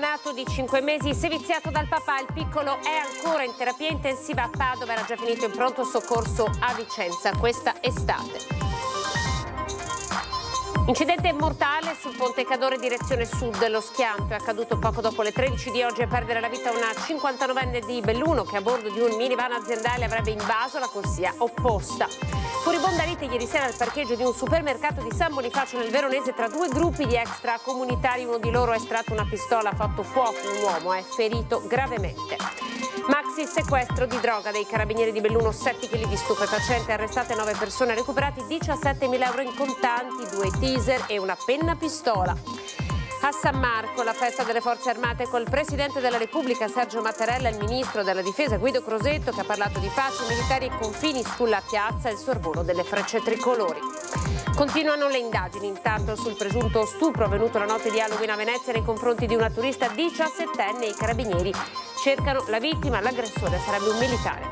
neonato di 5 mesi seviziato dal papà. Il piccolo è ancora in terapia intensiva a Padova, era già finito in pronto soccorso a Vicenza questa estate. Incidente mortale sul ponte Cadore direzione sud. Lo schianto è accaduto poco dopo le 13 di oggi a perdere la vita una 59enne di Belluno che a bordo di un minivan aziendale avrebbe invaso la corsia opposta. Furibonda lite ieri sera al parcheggio di un supermercato di San Bonifacio nel Veronese tra due gruppi di extracomunitari. Uno di loro ha estratto una pistola, ha fatto fuoco, un uomo è ferito gravemente. Maxi sequestro di droga dei carabinieri di Belluno, 7 kg di stupefacente, arrestate 9 persone, recuperati 17.000 euro in contanti, due teaser e una penna pistola. A San Marco la festa delle forze armate col Presidente della Repubblica Sergio Mattarella e il Ministro della Difesa Guido Crosetto che ha parlato di pace, militari e confini sulla piazza e il sorvolo delle frecce tricolori. Continuano le indagini intanto sul presunto stupro avvenuto la notte di Halloween a Venezia nei confronti di una turista 17enne i carabinieri cercano la vittima, l'aggressore sarebbe un militare.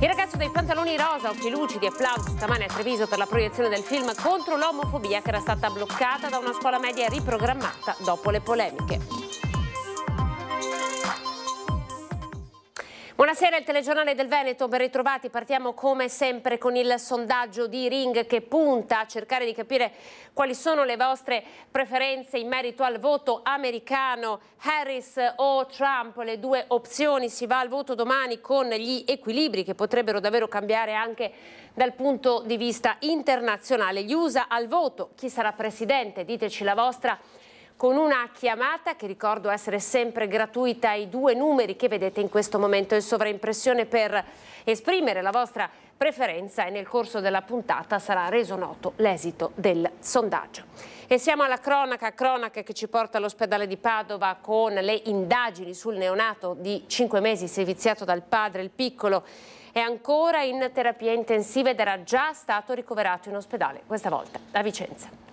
Il ragazzo dei pantaloni rosa, occhi lucidi, applausi stamane a Treviso per la proiezione del film contro l'omofobia che era stata bloccata da una scuola media riprogrammata dopo le polemiche. Buonasera, il telegiornale del Veneto, ben ritrovati. Partiamo come sempre con il sondaggio di Ring che punta a cercare di capire quali sono le vostre preferenze in merito al voto americano. Harris o Trump, le due opzioni. Si va al voto domani con gli equilibri che potrebbero davvero cambiare anche dal punto di vista internazionale. Gli USA al voto, chi sarà presidente? Diteci la vostra preferenza con una chiamata che ricordo essere sempre gratuita ai due numeri che vedete in questo momento in sovraimpressione per esprimere la vostra preferenza e nel corso della puntata sarà reso noto l'esito del sondaggio. E siamo alla cronaca, cronaca che ci porta all'ospedale di Padova con le indagini sul neonato di 5 mesi seviziato dal padre, il piccolo è ancora in terapia intensiva ed era già stato ricoverato in ospedale, questa volta da Vicenza.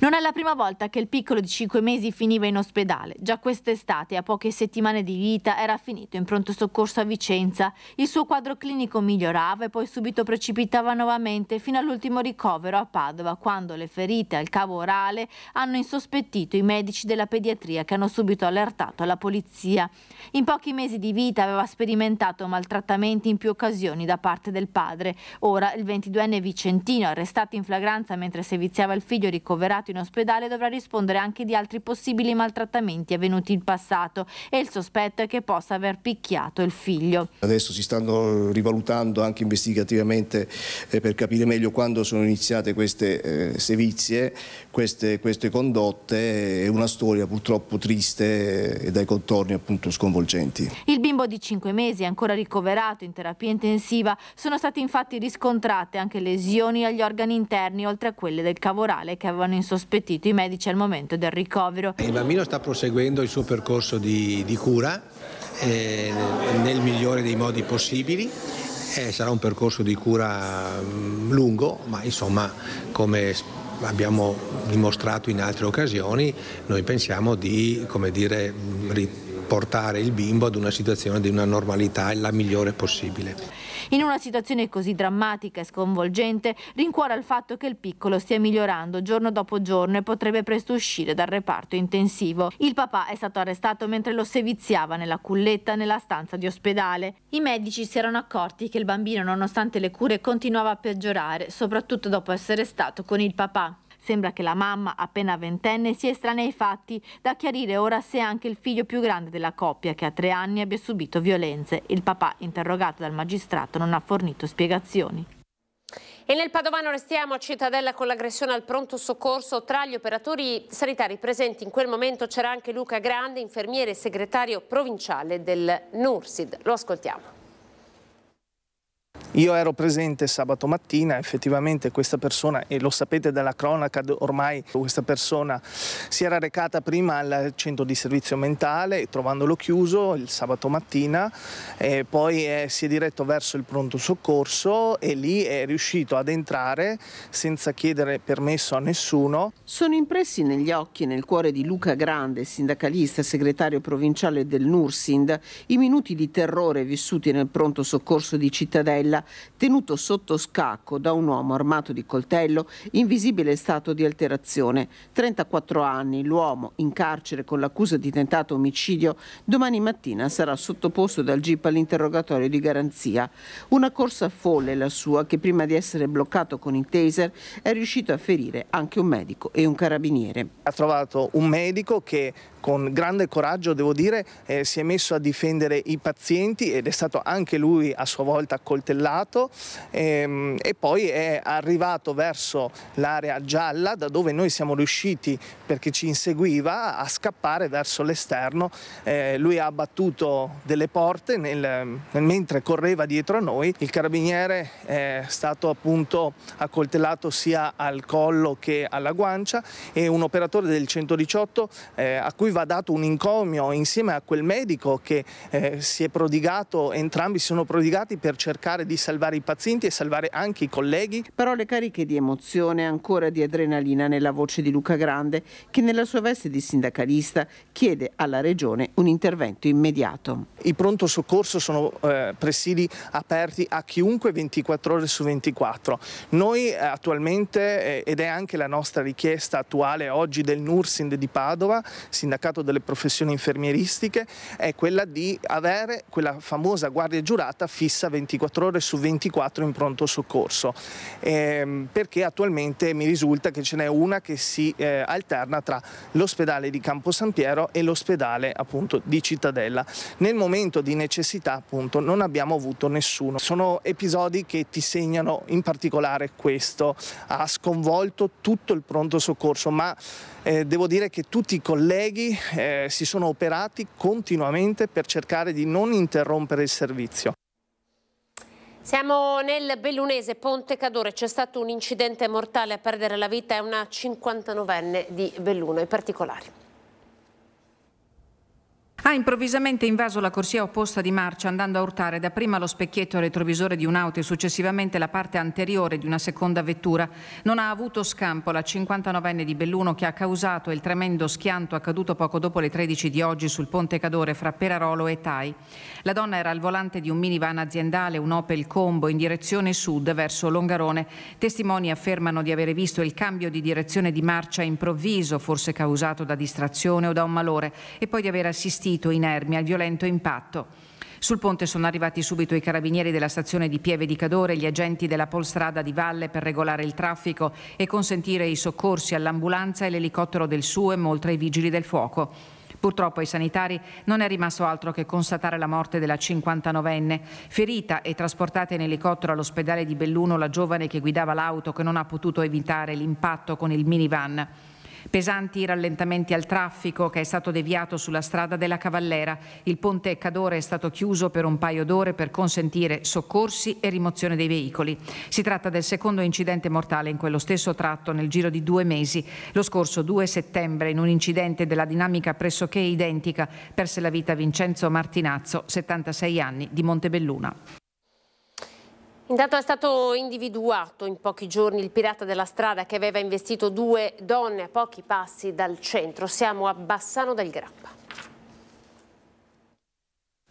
Non è la prima volta che il piccolo di 5 mesi finiva in ospedale. Già quest'estate, a poche settimane di vita, era finito in pronto soccorso a Vicenza. Il suo quadro clinico migliorava e poi subito precipitava nuovamente fino all'ultimo ricovero a Padova, quando le ferite al cavo orale hanno insospettito i medici della pediatria che hanno subito allertato la polizia. In pochi mesi di vita aveva sperimentato maltrattamenti in più occasioni da parte del padre. Ora il 22enne Vicentino, arrestato in flagranza mentre seviziava il figlio ricoverato ricoverato in ospedale dovrà rispondere anche di altri possibili maltrattamenti avvenuti in passato e il sospetto è che possa aver picchiato il figlio. Adesso si stanno rivalutando anche investigativamente eh, per capire meglio quando sono iniziate queste eh, sevizie, queste, queste condotte. È una storia purtroppo triste e dai contorni appunto sconvolgenti. Il bimbo di 5 mesi, è ancora ricoverato in terapia intensiva, sono state infatti riscontrate anche lesioni agli organi interni oltre a quelle del cavorale che avevano in sostanza sospettito i medici al momento del ricovero. Il bambino sta proseguendo il suo percorso di, di cura eh, nel migliore dei modi possibili. Eh, sarà un percorso di cura mm, lungo, ma insomma come abbiamo dimostrato in altre occasioni, noi pensiamo di dire, mm, riportare il bimbo ad una situazione di una normalità la migliore possibile. In una situazione così drammatica e sconvolgente rincuora il fatto che il piccolo stia migliorando giorno dopo giorno e potrebbe presto uscire dal reparto intensivo. Il papà è stato arrestato mentre lo seviziava nella culletta nella stanza di ospedale. I medici si erano accorti che il bambino nonostante le cure continuava a peggiorare, soprattutto dopo essere stato con il papà. Sembra che la mamma, appena ventenne, sia estranea ai fatti, da chiarire ora se anche il figlio più grande della coppia, che ha tre anni, abbia subito violenze. Il papà, interrogato dal magistrato, non ha fornito spiegazioni. E nel Padovano restiamo a Cittadella con l'aggressione al pronto soccorso. Tra gli operatori sanitari presenti in quel momento c'era anche Luca Grande, infermiere e segretario provinciale del NURSID. Lo ascoltiamo. Io ero presente sabato mattina, effettivamente questa persona, e lo sapete dalla cronaca ormai, questa persona si era recata prima al centro di servizio mentale, trovandolo chiuso il sabato mattina, poi eh, si è diretto verso il pronto soccorso e lì è riuscito ad entrare senza chiedere permesso a nessuno. Sono impressi negli occhi e nel cuore di Luca Grande, sindacalista e segretario provinciale del NURSIND, i minuti di terrore vissuti nel pronto soccorso di Cittadella tenuto sotto scacco da un uomo armato di coltello in visibile stato di alterazione. 34 anni, l'uomo in carcere con l'accusa di tentato omicidio, domani mattina sarà sottoposto dal GIP all'interrogatorio di garanzia. Una corsa folle la sua che prima di essere bloccato con il taser è riuscito a ferire anche un medico e un carabiniere. Ha trovato un medico che con grande coraggio, devo dire, eh, si è messo a difendere i pazienti ed è stato anche lui a sua volta accoltellato passato ehm, e poi è arrivato verso l'area gialla da dove noi siamo riusciti perché ci inseguiva a scappare verso l'esterno. Eh, lui ha abbattuto delle porte nel, mentre correva dietro a noi. Il carabiniere è stato appunto accoltellato sia al collo che alla guancia e un operatore del 118 eh, a cui va dato un incomio insieme a quel medico che eh, si è prodigato, entrambi si sono prodigati per cercare di salvare i pazienti e salvare anche i colleghi. Parole cariche di emozione e ancora di adrenalina nella voce di Luca Grande che nella sua veste di sindacalista chiede alla Regione un intervento immediato. I pronto soccorso sono eh, presidi aperti a chiunque 24 ore su 24. Noi eh, attualmente, eh, ed è anche la nostra richiesta attuale oggi del Nursind di Padova, sindacato delle professioni infermieristiche, è quella di avere quella famosa guardia giurata fissa 24 ore su su 24 in pronto soccorso, ehm, perché attualmente mi risulta che ce n'è una che si eh, alterna tra l'ospedale di Campo San Piero e l'ospedale appunto di Cittadella. Nel momento di necessità appunto non abbiamo avuto nessuno. Sono episodi che ti segnano in particolare questo, ha sconvolto tutto il pronto soccorso, ma eh, devo dire che tutti i colleghi eh, si sono operati continuamente per cercare di non interrompere il servizio. Siamo nel Bellunese, Ponte Cadore, c'è stato un incidente mortale a perdere la vita, è una 59enne di Belluno, i particolari ha improvvisamente invaso la corsia opposta di marcia andando a urtare dapprima lo specchietto retrovisore di un'auto e successivamente la parte anteriore di una seconda vettura. Non ha avuto scampo la 59enne di Belluno che ha causato il tremendo schianto accaduto poco dopo le 13 di oggi sul ponte Cadore fra Perarolo e Tai. La donna era al volante di un minivan aziendale, un Opel Combo, in direzione sud verso Longarone. Testimoni affermano di avere visto il cambio di direzione di marcia improvviso, forse causato da distrazione o da un malore, e poi di aver assistito ferito inermi al violento impatto. Sul ponte sono arrivati subito i carabinieri della stazione di Pieve di Cadore gli agenti della Polstrada di Valle per regolare il traffico e consentire i soccorsi all'ambulanza e l'elicottero del SUEM oltre ai vigili del fuoco. Purtroppo ai sanitari non è rimasto altro che constatare la morte della 59enne. Ferita e trasportata in elicottero all'ospedale di Belluno la giovane che guidava l'auto che non ha potuto evitare l'impatto con il minivan. Pesanti rallentamenti al traffico che è stato deviato sulla strada della Cavallera. Il ponte Cadore è stato chiuso per un paio d'ore per consentire soccorsi e rimozione dei veicoli. Si tratta del secondo incidente mortale in quello stesso tratto nel giro di due mesi. Lo scorso 2 settembre, in un incidente della dinamica pressoché identica, perse la vita Vincenzo Martinazzo, 76 anni, di Montebelluna. Intanto è stato individuato in pochi giorni il pirata della strada che aveva investito due donne a pochi passi dal centro. Siamo a Bassano del Grappa.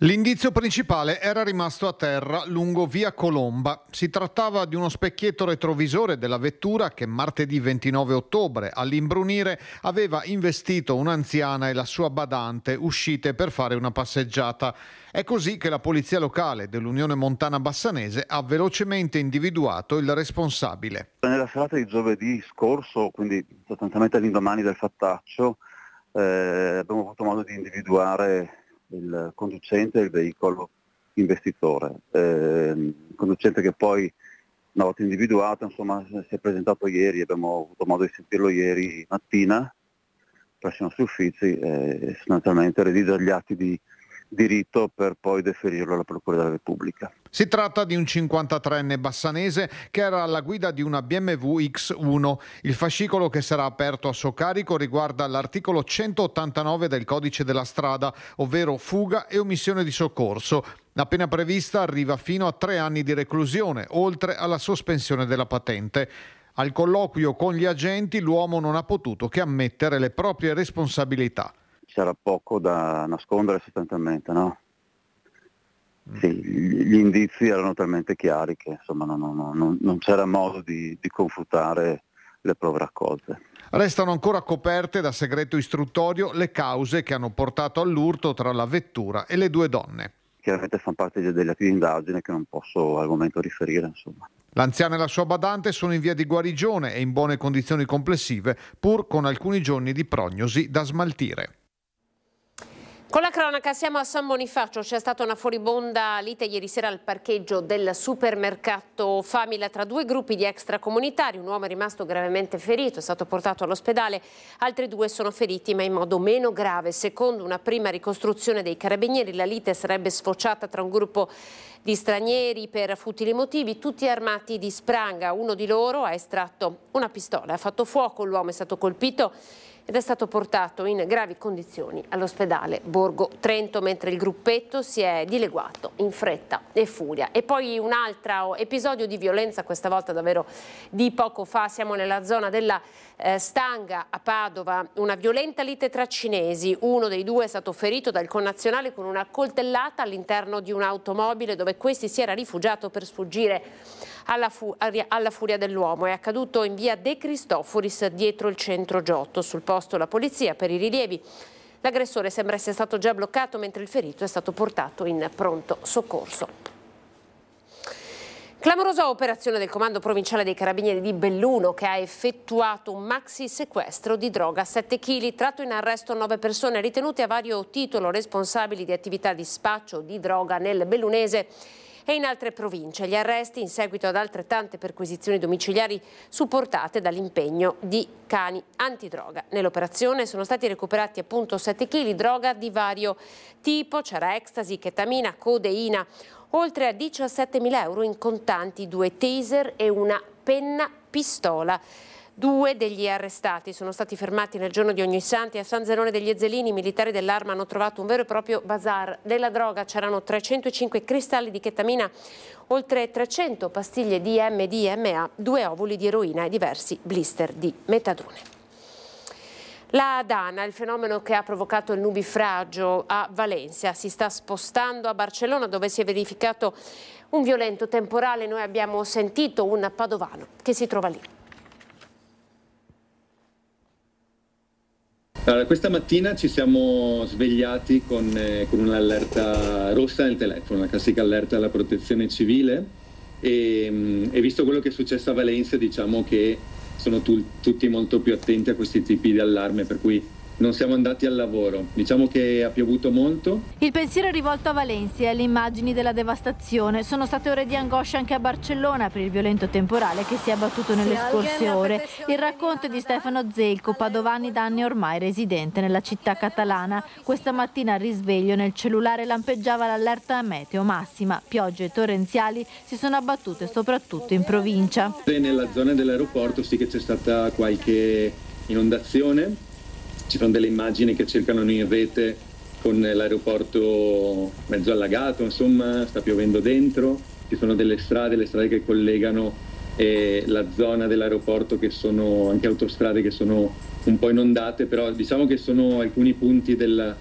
L'indizio principale era rimasto a terra lungo via Colomba. Si trattava di uno specchietto retrovisore della vettura che martedì 29 ottobre all'imbrunire aveva investito un'anziana e la sua badante uscite per fare una passeggiata. È così che la polizia locale dell'Unione Montana Bassanese ha velocemente individuato il responsabile. Nella serata di giovedì scorso, quindi sostanzialmente all'indomani del fattaccio, eh, abbiamo avuto modo di individuare il conducente e il veicolo investitore, eh, conducente che poi una volta individuato insomma, si è presentato ieri, abbiamo avuto modo di sentirlo ieri mattina presso i nostri uffizi e sostanzialmente redigere gli atti di diritto per poi deferirlo alla Procura della Repubblica. Si tratta di un 53enne bassanese che era alla guida di una BMW X1. Il fascicolo che sarà aperto a suo carico riguarda l'articolo 189 del codice della strada, ovvero fuga e omissione di soccorso. La pena prevista arriva fino a tre anni di reclusione, oltre alla sospensione della patente. Al colloquio con gli agenti l'uomo non ha potuto che ammettere le proprie responsabilità. C'era poco da nascondere sostanzialmente, no? Mm. Sì, gli indizi erano talmente chiari che insomma, non, non, non, non, c'era modo di, di confutare le prove raccolte. Restano ancora coperte da segreto istruttorio le cause che hanno portato all'urto tra la vettura e le due donne. Chiaramente fanno parte degli atti di indagine che non posso al momento riferire. Insomma. L'anziana e la sua badante sono in via di guarigione e in buone condizioni complessive, pur con alcuni giorni di prognosi da smaltire. Con la cronaca siamo a San Bonifacio, c'è stata una furibonda lite ieri sera al parcheggio del supermercato Famila tra due gruppi di extracomunitari, un uomo è rimasto gravemente ferito, è stato portato all'ospedale, altri due sono feriti ma in modo meno grave. Secondo una prima ricostruzione dei carabinieri la lite sarebbe sfociata tra un gruppo di stranieri per futili motivi, tutti armati di spranga, uno di loro ha estratto una pistola, ha fatto fuoco, l'uomo è stato colpito ed è stato portato in gravi condizioni all'ospedale Borgo Trento mentre il gruppetto si è dileguato in fretta e furia. E poi un altro episodio di violenza, questa volta davvero di poco fa, siamo nella zona della eh, Stanga a Padova, una violenta lite tra cinesi, uno dei due è stato ferito dal connazionale con una coltellata all'interno di un'automobile dove questi si era rifugiato per sfuggire alla, fu alla furia dell'uomo. È accaduto in via De Cristoforis dietro il centro Giotto. Sul posto la polizia per i rilievi. L'aggressore sembra sia stato già bloccato mentre il ferito è stato portato in pronto soccorso. Clamorosa operazione del Comando Provinciale dei Carabinieri di Belluno che ha effettuato un maxi sequestro di droga a 7 kg, tratto in arresto 9 persone ritenute a vario titolo responsabili di attività di spaccio di droga nel bellunese e in altre province. Gli arresti in seguito ad altrettante perquisizioni domiciliari supportate dall'impegno di cani antidroga. Nell'operazione sono stati recuperati appunto 7 kg droga di vario tipo, c'era ecstasy, ketamina, codeina, oltre a 17.000 euro in contanti, due taser e una penna pistola. Due degli arrestati sono stati fermati nel giorno di ogni santi a San Zerone degli Ezzelini. I militari dell'arma hanno trovato un vero e proprio bazar della droga. C'erano 305 cristalli di chetamina, oltre 300 pastiglie di MDMA, due ovuli di eroina e diversi blister di metadone. La Dana, il fenomeno che ha provocato il nubifragio a Valencia, si sta spostando a Barcellona dove si è verificato un violento temporale. Noi abbiamo sentito un padovano che si trova lì. Allora, questa mattina ci siamo svegliati con, eh, con un'allerta rossa nel telefono, la classica allerta alla protezione civile e, mm, e, visto quello che è successo a Valencia diciamo che sono tu, tutti molto più attenti a questi tipi di allarme, per cui non siamo andati al lavoro. Diciamo che ha piovuto molto. Il pensiero è rivolto a Valencia e alle immagini della devastazione. Sono state ore di angoscia anche a Barcellona per il violento temporale che si è abbattuto nelle scorse ore. Il racconto è di Stefano Zelco, padovani da anni ormai residente nella città catalana. Questa mattina a risveglio nel cellulare lampeggiava l'allerta meteo massima. Piogge torrenziali si sono abbattute soprattutto in provincia. nella zona dell'aeroporto sì che c'è stata qualche inondazione ci sono delle immagini che cercano in rete con l'aeroporto mezzo allagato, insomma, sta piovendo dentro, ci sono delle strade, le strade che collegano eh, la zona dell'aeroporto che sono anche autostrade che sono un po' inondate, però diciamo che sono alcuni punti del,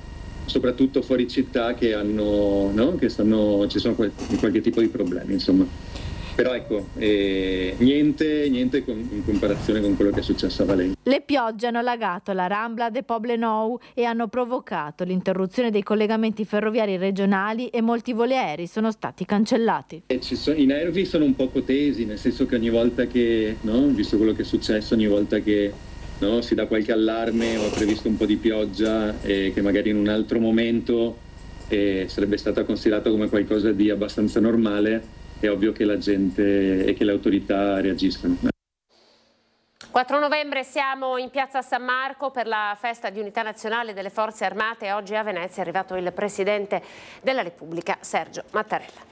soprattutto fuori città che hanno, no? che stanno, ci sono quel, qualche tipo di problemi, insomma. Però ecco, eh, niente, niente con, in comparazione con quello che è successo a Valencia. Le piogge hanno allagato la Rambla de Poblenou e hanno provocato l'interruzione dei collegamenti ferroviari regionali e molti voli aerei sono stati cancellati. Sono, I nervi sono un poco tesi, nel senso che ogni volta che, no, visto quello che è successo, ogni volta che no, si dà qualche allarme o è previsto un po' di pioggia e eh, che magari in un altro momento eh, sarebbe stata considerata come qualcosa di abbastanza normale, è ovvio che la gente e che le autorità reagiscano. 4 novembre siamo in piazza San Marco per la festa di unità nazionale delle forze armate. Oggi a Venezia è arrivato il presidente della Repubblica Sergio Mattarella.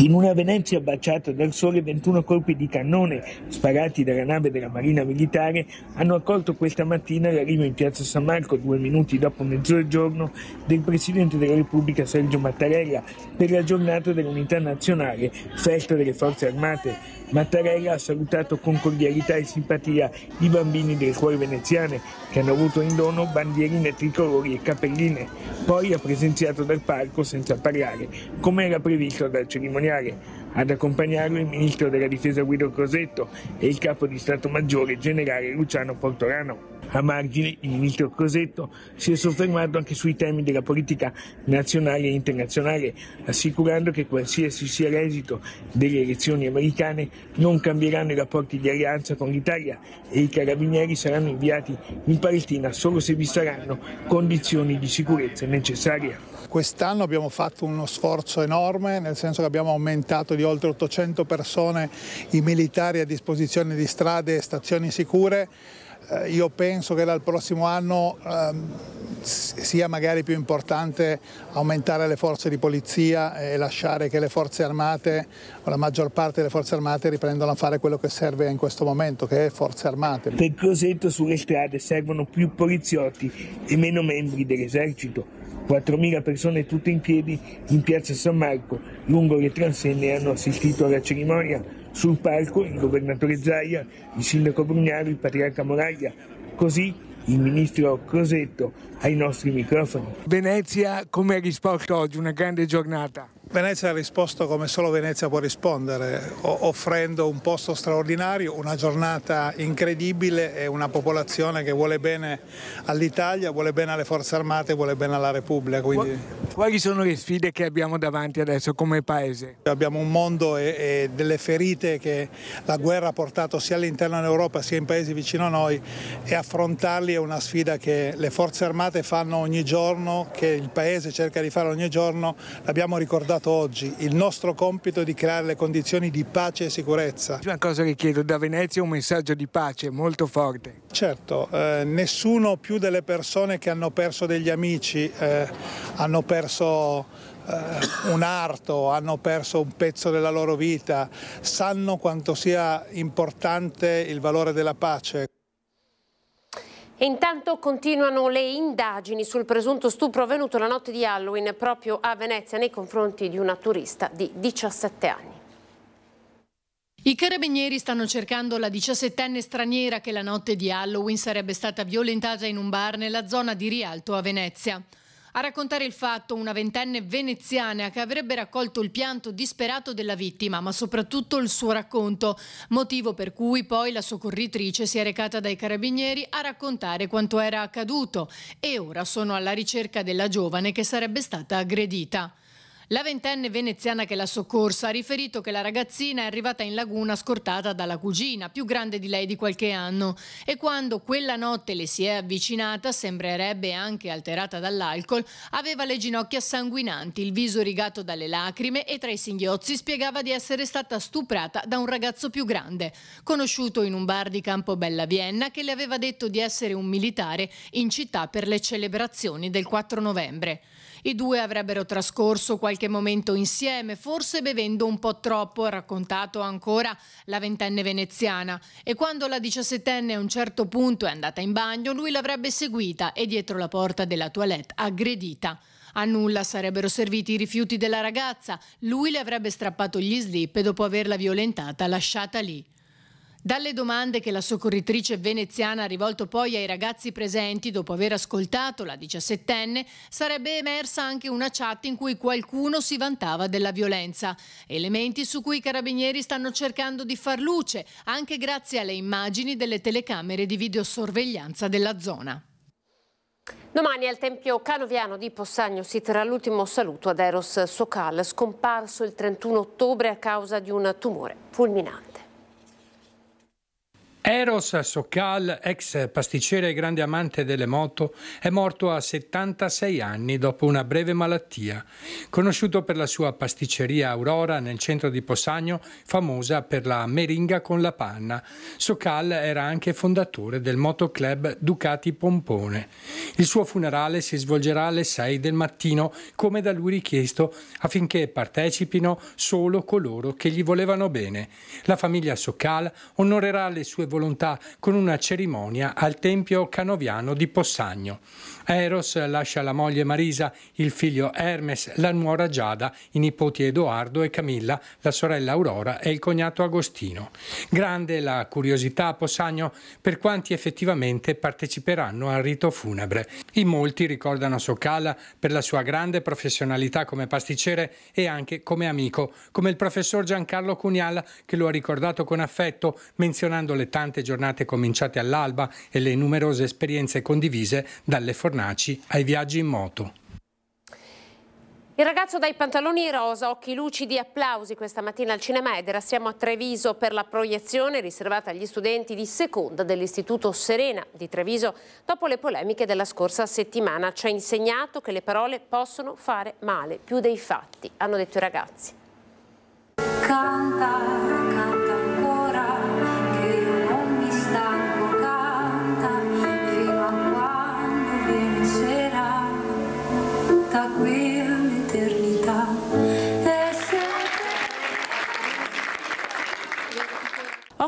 In una Venezia baciata dal sole, 21 colpi di cannone sparati dalla nave della Marina Militare hanno accolto questa mattina l'arrivo in piazza San Marco, due minuti dopo mezzogiorno, del Presidente della Repubblica Sergio Mattarella per la giornata dell'Unità Nazionale, festa delle Forze Armate. Mattarella ha salutato con cordialità e simpatia i bambini delle scuole veneziane che hanno avuto in dono bandierine tricolori e cappelline. Poi ha presenziato dal palco senza parlare, come era previsto dal cerimoniale. Ad accompagnarlo il ministro della difesa Guido Crosetto e il capo di Stato Maggiore generale Luciano Portorano. A margine il ministro Crosetto si è soffermato anche sui temi della politica nazionale e internazionale, assicurando che qualsiasi sia l'esito delle elezioni americane non cambieranno i rapporti di alleanza con l'Italia e i carabinieri saranno inviati in Palestina solo se vi saranno condizioni di sicurezza necessarie. Quest'anno abbiamo fatto uno sforzo enorme, nel senso che abbiamo aumentato di oltre 800 persone i militari a disposizione di strade e stazioni sicure. Eh, io penso che dal prossimo anno ehm, sia magari più importante aumentare le forze di polizia e lasciare che le forze armate o la maggior parte delle forze armate riprendano a fare quello che serve in questo momento, che è forze armate. Per cosetto sulle strade servono più poliziotti e meno membri dell'esercito 4.000 persone tutte in piedi in piazza San Marco, lungo le transenne hanno assistito alla cerimonia. Sul palco il governatore Zaia, il sindaco Brugnaro, il patriarca Moraglia. Così il ministro Crosetto ai nostri microfoni. Venezia, come ha risposto oggi? Una grande giornata. Venezia ha risposto come solo Venezia può rispondere, offrendo un posto straordinario, una giornata incredibile e una popolazione che vuole bene all'Italia, vuole bene alle forze armate, vuole bene alla Repubblica. Quindi... Quali sono le sfide che abbiamo davanti adesso come paese? Abbiamo un mondo e, e delle ferite che la guerra ha portato sia all'interno dell'Europa sia in paesi vicino a noi e affrontarli è una sfida che le forze armate fanno ogni giorno, che il paese cerca di fare ogni giorno, l'abbiamo ricordato presentato oggi, il nostro compito è di creare le condizioni di pace e sicurezza. La prima cosa che chiedo, da Venezia è un messaggio di pace molto forte. Certo, eh, nessuno più delle persone che hanno perso degli amici, eh, hanno perso eh, un arto, hanno perso un pezzo della loro vita, sanno quanto sia importante il valore della pace. E intanto continuano le indagini sul presunto stupro avvenuto la notte di Halloween proprio a Venezia nei confronti di una turista di 17 anni. I carabinieri stanno cercando la 17enne straniera che la notte di Halloween sarebbe stata violentata in un bar nella zona di Rialto a Venezia. A raccontare il fatto una ventenne veneziana che avrebbe raccolto il pianto disperato della vittima, ma soprattutto il suo racconto, motivo per cui poi la soccorritrice si è recata dai carabinieri a raccontare quanto era accaduto e ora sono alla ricerca della giovane che sarebbe stata aggredita. La ventenne veneziana che l'ha soccorsa ha riferito che la ragazzina è arrivata in laguna scortata dalla cugina, più grande di lei di qualche anno, e quando quella notte le si è avvicinata, sembrerebbe anche alterata dall'alcol, aveva le ginocchia sanguinanti, il viso rigato dalle lacrime e tra i singhiozzi spiegava di essere stata stuprata da un ragazzo più grande, conosciuto in un bar di Campobella Vienna che le aveva detto di essere un militare in città per le celebrazioni del 4 novembre. I due avrebbero trascorso qualche momento insieme, forse bevendo un po' troppo, ha raccontato ancora la ventenne veneziana, e quando la diciassettenne a un certo punto è andata in bagno, lui l'avrebbe seguita e dietro la porta della toilette aggredita. A nulla sarebbero serviti i rifiuti della ragazza, lui le avrebbe strappato gli slip e dopo averla violentata lasciata lì. Dalle domande che la soccorritrice veneziana ha rivolto poi ai ragazzi presenti dopo aver ascoltato la 17enne, sarebbe emersa anche una chat in cui qualcuno si vantava della violenza. Elementi su cui i carabinieri stanno cercando di far luce, anche grazie alle immagini delle telecamere di videosorveglianza della zona. Domani al Tempio Canoviano di Possagno si terrà l'ultimo saluto ad Eros Socal, scomparso il 31 ottobre a causa di un tumore fulminante. Eros Sokal, ex pasticcere e grande amante delle moto, è morto a 76 anni dopo una breve malattia. Conosciuto per la sua pasticceria Aurora nel centro di Possagno, famosa per la meringa con la panna, Sokal era anche fondatore del motoclub Ducati Pompone. Il suo funerale si svolgerà alle 6 del mattino, come da lui richiesto, affinché partecipino solo coloro che gli volevano bene. La famiglia Sokal onorerà le sue volontà con una cerimonia al Tempio Canoviano di Possagno. Eros lascia la moglie Marisa, il figlio Hermes, la nuora Giada, i nipoti Edoardo e Camilla, la sorella Aurora e il cognato Agostino. Grande la curiosità a Possagno per quanti effettivamente parteciperanno al rito funebre. In molti ricordano Socala per la sua grande professionalità come pasticcere e anche come amico, come il professor Giancarlo Cuniala che lo ha ricordato con affetto menzionando le tante tante giornate cominciate all'alba e le numerose esperienze condivise dalle fornaci ai viaggi in moto. Il ragazzo dai pantaloni rosa, occhi lucidi, applausi questa mattina al Cinema Edera. Siamo a Treviso per la proiezione riservata agli studenti di seconda dell'Istituto Serena di Treviso. Dopo le polemiche della scorsa settimana ci ha insegnato che le parole possono fare male più dei fatti, hanno detto i ragazzi. Canta.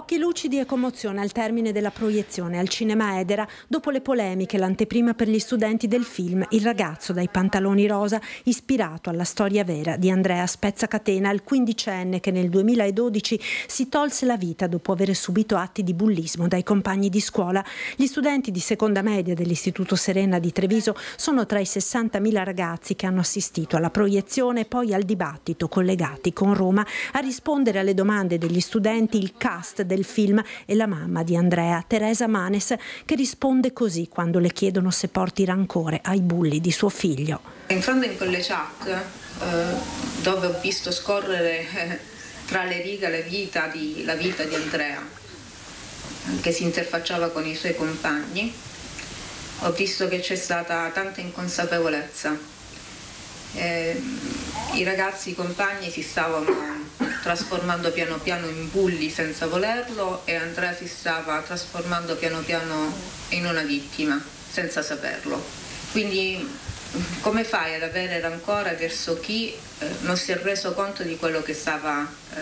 Occhi lucidi e commozione al termine della proiezione al Cinema Edera dopo le polemiche, l'anteprima per gli studenti del film Il ragazzo dai pantaloni rosa, ispirato alla storia vera di Andrea Spezzacatena, il quindicenne che nel 2012 si tolse la vita dopo aver subito atti di bullismo dai compagni di scuola. Gli studenti di seconda media dell'Istituto Serena di Treviso sono tra i 60.000 ragazzi che hanno assistito alla proiezione e poi al dibattito collegati con Roma. A rispondere alle domande degli studenti il cast del film è la mamma di Andrea, Teresa Manes, che risponde così quando le chiedono se porti rancore ai bulli di suo figlio. Entrando in quelle chat eh, dove ho visto scorrere eh, tra le righe la vita di, la vita di Andrea, che si interfacciava con i suoi compagni, ho visto che c'è stata tanta inconsapevolezza. Eh, I ragazzi, i compagni si stavano trasformando piano piano in bulli senza volerlo e Andrea si stava trasformando piano piano in una vittima senza saperlo. Quindi come fai ad avere rancore verso chi eh, non si è reso conto di quello che stava eh,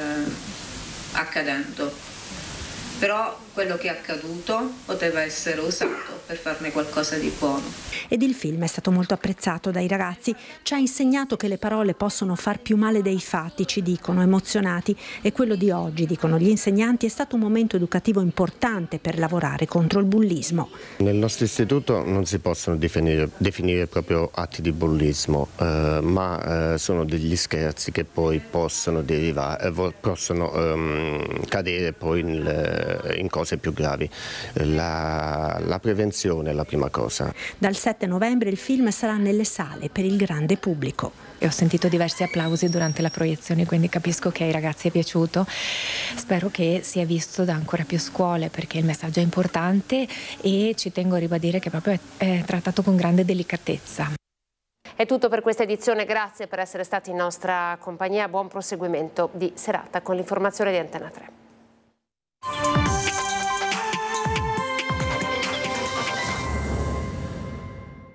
accadendo? Però quello che è accaduto poteva essere usato per farne qualcosa di buono. Ed il film è stato molto apprezzato dai ragazzi, ci ha insegnato che le parole possono far più male dei fatti, ci dicono emozionati e quello di oggi, dicono gli insegnanti, è stato un momento educativo importante per lavorare contro il bullismo. Nel nostro istituto non si possono definire, definire proprio atti di bullismo, eh, ma eh, sono degli scherzi che poi possono, derivare, eh, possono ehm, cadere poi in, in, cose più gravi. La, la prevenzione l'emozione la prima cosa. Dal 7 novembre il film sarà nelle sale per il grande pubblico. E ho sentito diversi applausi durante la proiezione, quindi capisco che ai ragazzi è piaciuto. Spero che sia visto da ancora più scuole perché il messaggio è importante e ci tengo a ribadire che proprio è, è trattato con grande delicatezza. È tutto per questa edizione, grazie per essere stati in nostra compagnia, buon proseguimento di serata con l'informazione di Antena 3.